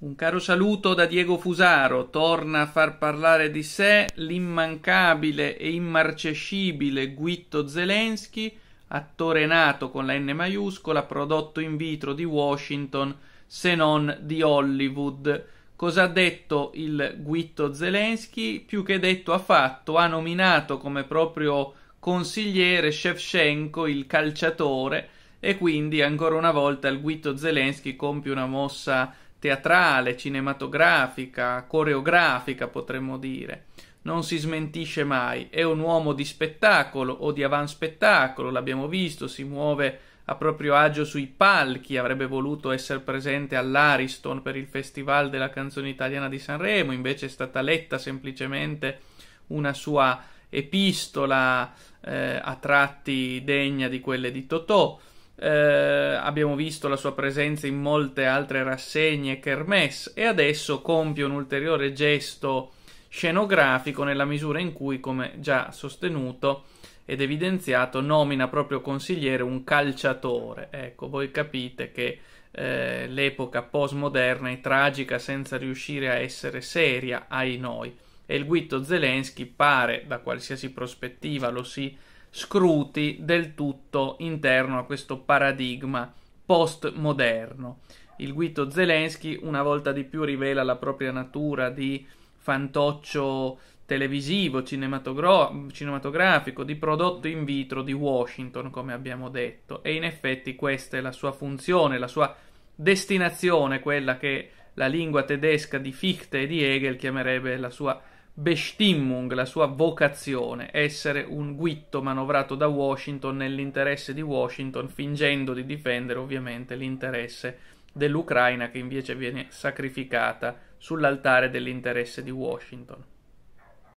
Un caro saluto da Diego Fusaro, torna a far parlare di sé l'immancabile e immarcescibile Guitto Zelensky, attore nato con la N maiuscola, prodotto in vitro di Washington, se non di Hollywood. Cosa ha detto il Guitto Zelensky? Più che detto ha fatto, ha nominato come proprio consigliere Shevchenko, il calciatore, e quindi ancora una volta il Guitto Zelensky compie una mossa teatrale, cinematografica, coreografica potremmo dire. Non si smentisce mai, è un uomo di spettacolo o di avanspettacolo, l'abbiamo visto, si muove a proprio agio sui palchi, avrebbe voluto essere presente all'Ariston per il Festival della canzone italiana di Sanremo, invece è stata letta semplicemente una sua epistola eh, a tratti degna di quelle di Totò eh, abbiamo visto la sua presenza in molte altre rassegne e kermesse e adesso compie un ulteriore gesto scenografico nella misura in cui, come già sostenuto ed evidenziato, nomina proprio consigliere un calciatore. Ecco, voi capite che eh, l'epoca postmoderna è tragica senza riuscire a essere seria ai noi e il Guitto Zelensky pare, da qualsiasi prospettiva lo si scruti del tutto interno a questo paradigma postmoderno. Il guido Zelensky una volta di più rivela la propria natura di fantoccio televisivo, cinematogra- cinematografico, di prodotto in vitro di Washington, come abbiamo detto, e in effetti questa è la sua funzione, la sua destinazione, quella che la lingua tedesca di Fichte e di Hegel chiamerebbe la sua bestimmung, la sua vocazione, essere un guitto manovrato da Washington nell'interesse di Washington, fingendo di difendere ovviamente l'interesse dell'Ucraina che invece viene sacrificata sull'altare dell'interesse di Washington.